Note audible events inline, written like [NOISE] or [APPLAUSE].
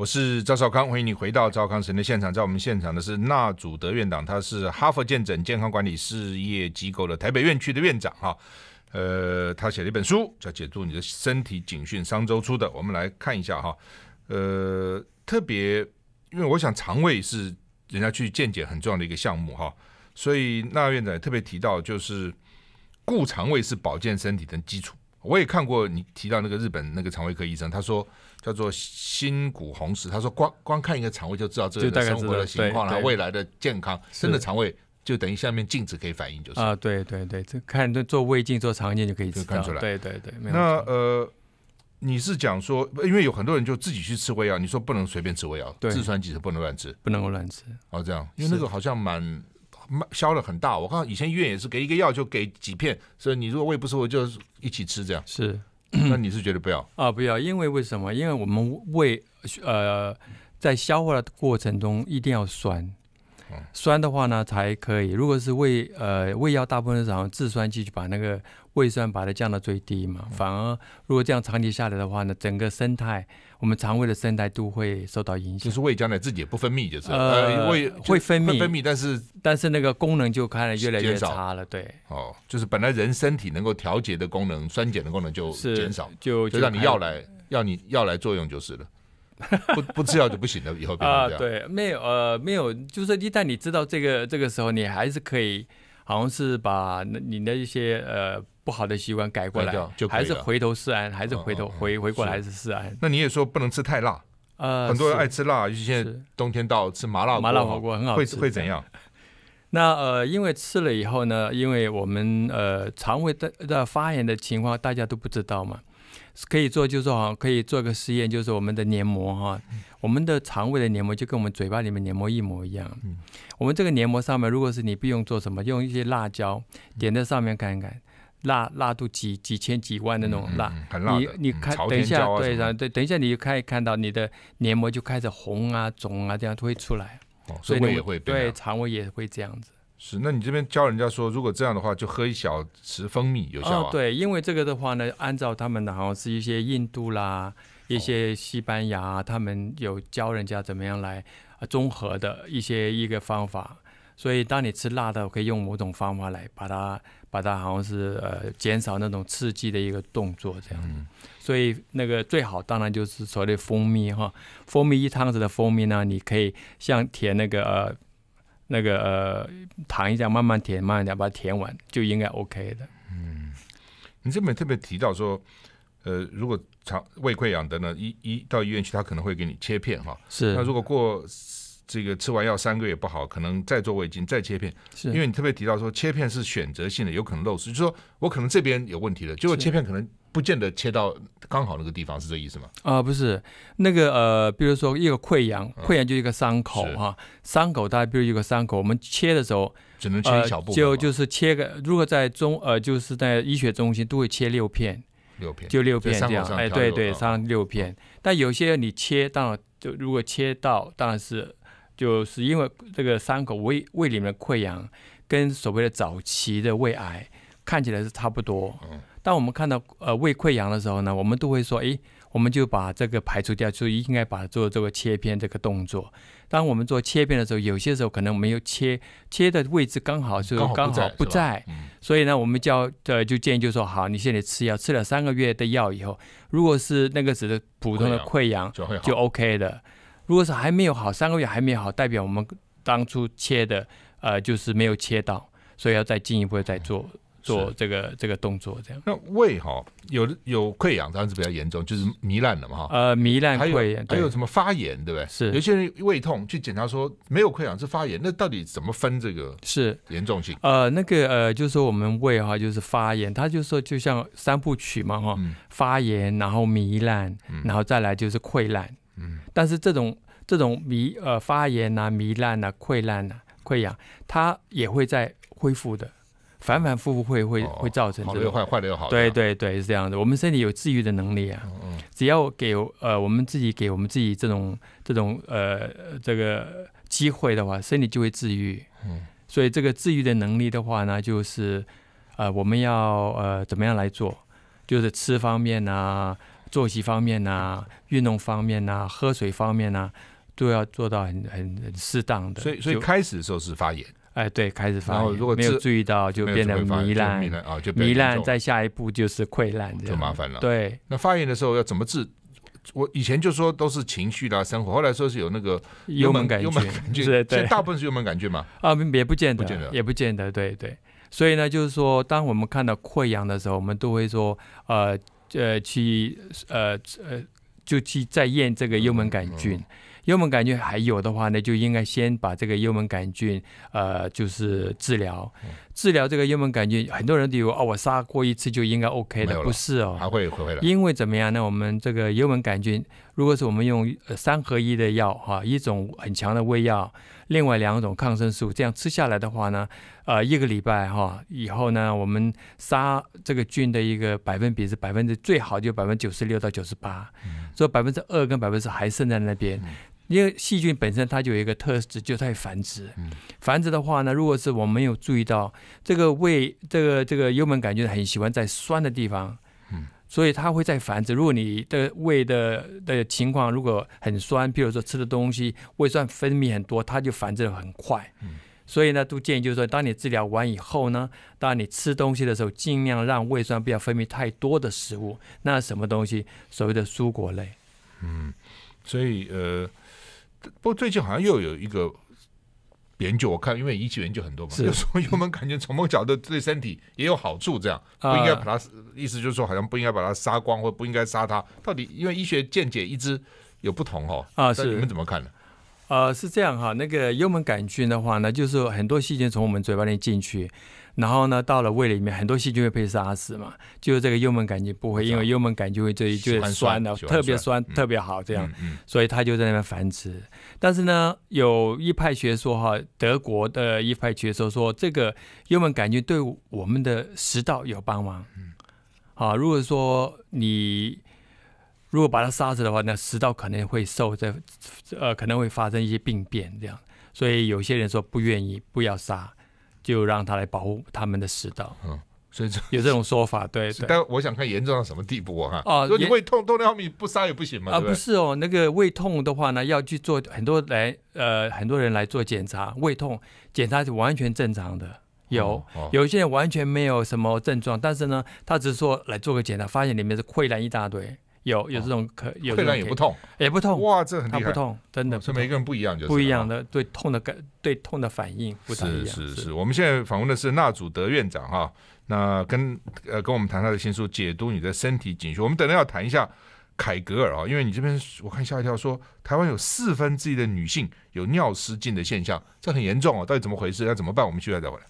我是赵少康，欢迎你回到赵康神的现场。在我们现场的是纳祖德院长，他是哈佛健诊健康管理事业机构的台北院区的院长哈。呃，他写了一本书叫《解读你的身体警讯》，上周出的。我们来看一下哈。呃，特别因为我想肠胃是人家去健检很重要的一个项目哈，所以纳院长也特别提到就是顾肠胃是保健身体的基础。我也看过你提到那个日本那个肠胃科医生，他说叫做新谷红石，他说光光看一个肠胃就知道这个生活的情况了，未来的健康，真的肠胃就等于下面镜子可以反映，就是啊，对对对，这看做做胃镜做肠镜就可以就看出来，对对对，那呃，你是讲说，因为有很多人就自己去吃胃药，你说不能随便吃胃药，对，痔疮其不能乱吃，不能够乱吃，哦，这样，因为那个好像蛮。消了很大，我到以前医院也是给一个药就给几片，所以你如果胃不舒服就一起吃这样。是，那你是觉得不要啊？不要，因为为什么？因为我们胃呃在消化的过程中一定要酸。酸的话呢才可以，如果是胃呃胃药，大部分是厂制酸剂就把那个胃酸把它降到最低嘛。反而如果这样长期下来的话呢，整个生态，我们肠胃的生态都会受到影响。就是胃将来自己也不分泌就是呃，胃会分泌分泌，但是但是那个功能就看来越来越差了，对。哦，就是本来人身体能够调节的功能，酸碱的功能就减少，就就让你药来药你药来作用就是了。[LAUGHS] 不不吃药就不行了，以后啊，对，没有呃，没有，就是一旦你知道这个这个时候，你还是可以，好像是把你的一些呃不好的习惯改过来，就还是回头是岸，还是回头回回过来是是岸。那你也说不能吃太辣，呃，很多人爱吃辣，尤其现在冬天到吃麻辣麻辣火锅很好，会会怎样？[LAUGHS] 那呃，因为吃了以后呢，因为我们呃肠胃的的发炎的情况大家都不知道嘛。可以做就是说可以做个实验，就是我们的黏膜哈，我们的肠胃的黏膜就跟我们嘴巴里面黏膜一模一样。我们这个黏膜上面，如果是你不用做什么，用一些辣椒点在上面看一看，辣辣度几几千几万的那种辣，很辣你你看，等一下，对对，等一下，你就可以看到你的黏膜就开始红啊、肿啊，这样都会出来。所以也会对肠胃也会这样子。是，那你这边教人家说，如果这样的话，就喝一小匙蜂蜜有效啊？对，因为这个的话呢，按照他们的好像是一些印度啦，一些西班牙，他们有教人家怎么样来啊综合的一些一个方法。所以当你吃辣的，可以用某种方法来把它把它好像是呃减少那种刺激的一个动作这样。嗯。所以那个最好当然就是所谓蜂蜜哈，蜂蜜一汤匙的蜂蜜呢，你可以像填那个。那个呃，躺一下，慢慢填，慢慢填，把它填完就应该 OK 的。嗯，你这边特别提到说，呃，如果肠胃溃疡的呢，一一到医院去，他可能会给你切片哈。是，那如果过这个吃完药三个月不好，可能再做胃镜再切片。是，因为你特别提到说，切片是选择性的，有可能漏失，就是说我可能这边有问题的，结果切片可能。不见得切到刚好那个地方是这意思吗？啊，不是，那个呃，比如说一个溃疡，溃疡就一个伤口哈，伤口，大概比如一个伤口，我们切的时候只能切一小部，就就是切个，如果在中呃，就是在医学中心都会切六片，六片就六片，哎，对对，上六片。但有些你切当然就如果切到，当然是就是因为这个伤口胃胃里面溃疡跟所谓的早期的胃癌。看起来是差不多。嗯。当我们看到呃胃溃疡的时候呢，我们都会说，哎，我们就把这个排除掉，就应该把它做这个切片这个动作。当我们做切片的时候，有些时候可能我们又切切的位置刚好是刚好不在，所以呢，我们叫呃就建议就说，好，你现在吃药，吃了三个月的药以后，如果是那个只是普通的溃疡，就 OK 的。如果是还没有好，三个月还没有好，代表我们当初切的呃就是没有切到，所以要再进一步再做。做这个这个动作，这样那胃哈有有溃疡，当然是比较严重，就是糜烂了嘛，哈。呃，糜烂溃疡，还有什么发炎，对不对？是。有些人胃痛去检查说没有溃疡是发炎，那到底怎么分这个是严重性？呃，那个呃，就是说我们胃哈就是发炎，它就是说就像三部曲嘛，哈，发炎，然后糜烂，然后再来就是溃烂，嗯。但是这种这种糜呃发炎啊、糜烂啊、溃烂啊、溃疡，它也会在恢复的。反反复复会会会造成好的坏坏的又好，对对对是这样的。我们身体有治愈的能力啊，只要给呃我们自己给我们自己这种这种呃这个机会的话，身体就会治愈。嗯，所以这个治愈的能力的话呢，就是呃我们要呃怎么样来做？就是吃方面呐，作息方面呐，运动方面呐，喝水方面呐，都要做到很很很适当的。所以所以开始的时候是发炎。哎，对，开始发炎，没有注意到就变得糜烂，糜烂啊，就糜烂。在下一步就是溃烂，这就麻烦了。对，那发炎的时候要怎么治？我以前就说都是情绪啦、生活，后来说是有那个幽门幽门杆菌，[LAUGHS] 对，大部分是幽门杆菌嘛。[LAUGHS] 啊，也不见得，不见得，也不见得，对对。所以呢，就是说，当我们看到溃疡的时候，我们都会说，呃呃，去呃呃，就去再验这个幽门杆菌。幽门杆菌还有的话呢，就应该先把这个幽门杆菌，呃，就是治疗，治疗这个幽门杆菌，很多人都以为啊，我杀过一次就应该 OK 的，不是哦，还会回来。因为怎么样呢？我们这个幽门杆菌，如果是我们用三合一的药哈，一种很强的胃药。另外两种抗生素，这样吃下来的话呢，呃，一个礼拜哈以后呢，我们杀这个菌的一个百分比是百分之最好就百分之九十六到九十八，所以百分之二跟百分之十还剩在那边，因为细菌本身它就有一个特质，就是它会繁殖。繁殖的话呢，如果是我们有注意到这个胃这个这个幽门杆菌很喜欢在酸的地方。所以它会在繁殖。如果你的胃的的情况如果很酸，比如说吃的东西胃酸分泌很多，它就繁殖的很快。所以呢，都建议就是说，当你治疗完以后呢，当你吃东西的时候，尽量让胃酸不要分泌太多的食物。那什么东西？所谓的蔬果类。嗯，所以呃，不过最近好像又有一个。研究我看，因为医学研究很多嘛，有时候我们感觉从某角度对身体也有好处，这样不应该把它，意思就是说好像不应该把它杀光，或不应该杀它。到底因为医学见解一直有不同哦，啊，是你们怎么看呢？呃，是这样哈，那个幽门杆菌的话呢，就是很多细菌从我们嘴巴里进去，然后呢到了胃里面，很多细菌会被杀死嘛，就是这个幽门杆菌不会，因为幽门杆菌会这一句酸的，特别酸，特别好这样，所以它就在那边繁殖。但是呢，有一派学说哈，德国的一派学说说这个幽门杆菌对我们的食道有帮忙。嗯，好，如果说你。如果把它杀死的话，那食道可能会受这，呃，可能会发生一些病变，这样。所以有些人说不愿意不要杀，就让他来保护他们的食道。嗯，所以 [LAUGHS] 有这种说法，对对。但我想看严重到什么地步啊？啊，果你胃痛，痛到要命，不杀也不行吗？不是哦，那个胃痛的话呢，要去做很多来，呃，很多人来做检查，胃痛检查是完全正常的。有，有一些人完全没有什么症状，但是呢，他只是说来做个检查，发现里面是溃烂一大堆。有有这种可有溃烂也不痛，也不痛哇，这很厉害，真的。所以每个人不一样，就是不一样的对痛的感，对痛的反应不一样。是是是。我们现在访问的是纳祖德院长哈，那跟呃跟我们谈他的新书《解读你的身体警讯》。我们等下要谈一下凯格尔啊，因为你这边我看吓一跳，说台湾有四分之一的女性有尿失禁的现象，这很严重啊，到底怎么回事？要怎么办？我们需要再回来。